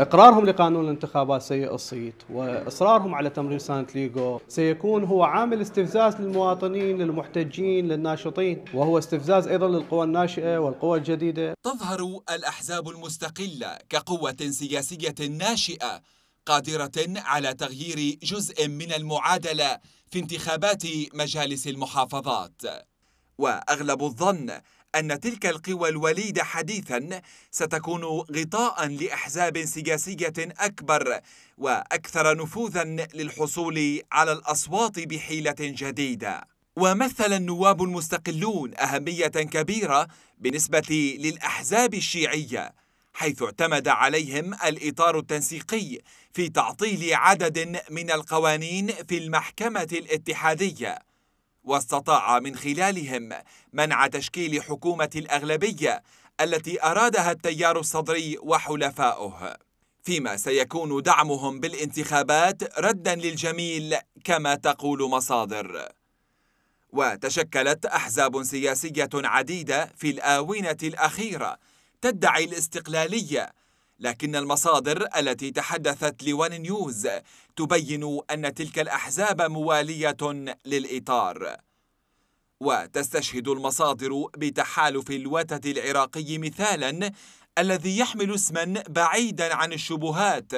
إقرارهم لقانون الانتخابات سيء الصيت وإصرارهم على تمرير سانت ليغو سيكون هو عامل استفزاز للمواطنين للمحتجين للناشطين وهو استفزاز أيضا للقوى الناشئة والقوى الجديدة تظهر الأحزاب المستقلة كقوة سياسية ناشئة قادرة على تغيير جزء من المعادلة في انتخابات مجالس المحافظات وأغلب الظن أن تلك القوى الوليدة حديثا ستكون غطاء لأحزاب سياسية أكبر وأكثر نفوذا للحصول على الأصوات بحيلة جديدة ومثل النواب المستقلون أهمية كبيرة بالنسبة للأحزاب الشيعية حيث اعتمد عليهم الإطار التنسيقي في تعطيل عدد من القوانين في المحكمة الاتحادية واستطاع من خلالهم منع تشكيل حكومة الأغلبية التي أرادها التيار الصدري وحلفاؤه فيما سيكون دعمهم بالانتخابات ردا للجميل كما تقول مصادر وتشكلت أحزاب سياسية عديدة في الآونة الأخيرة تدعي الاستقلالية لكن المصادر التي تحدثت لوان نيوز تبين أن تلك الأحزاب موالية للإطار وتستشهد المصادر بتحالف الوتد العراقي مثالا الذي يحمل اسما بعيدا عن الشبهات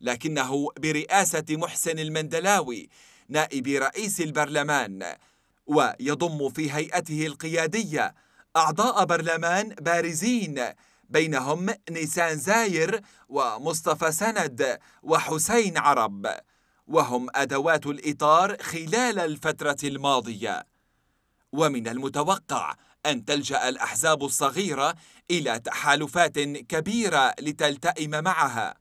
لكنه برئاسة محسن المندلاوي نائب رئيس البرلمان ويضم في هيئته القيادية أعضاء برلمان بارزين بينهم نيسان زاير ومصطفى سند وحسين عرب وهم أدوات الإطار خلال الفترة الماضية ومن المتوقع أن تلجأ الأحزاب الصغيرة إلى تحالفات كبيرة لتلتئم معها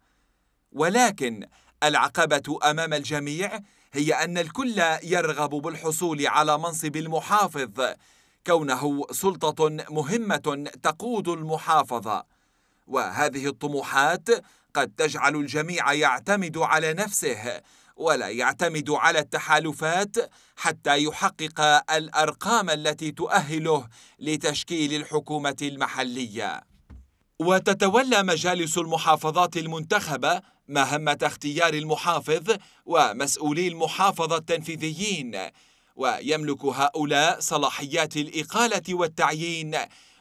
ولكن العقبة أمام الجميع هي أن الكل يرغب بالحصول على منصب المحافظ كونه سلطة مهمة تقود المحافظة وهذه الطموحات قد تجعل الجميع يعتمد على نفسه ولا يعتمد على التحالفات حتى يحقق الارقام التي تؤهله لتشكيل الحكومه المحليه وتتولى مجالس المحافظات المنتخبه مهمه اختيار المحافظ ومسؤولي المحافظه التنفيذيين ويملك هؤلاء صلاحيات الإقالة والتعيين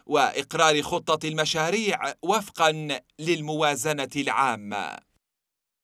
وإقرار خطة المشاريع وفقا للموازنة العامة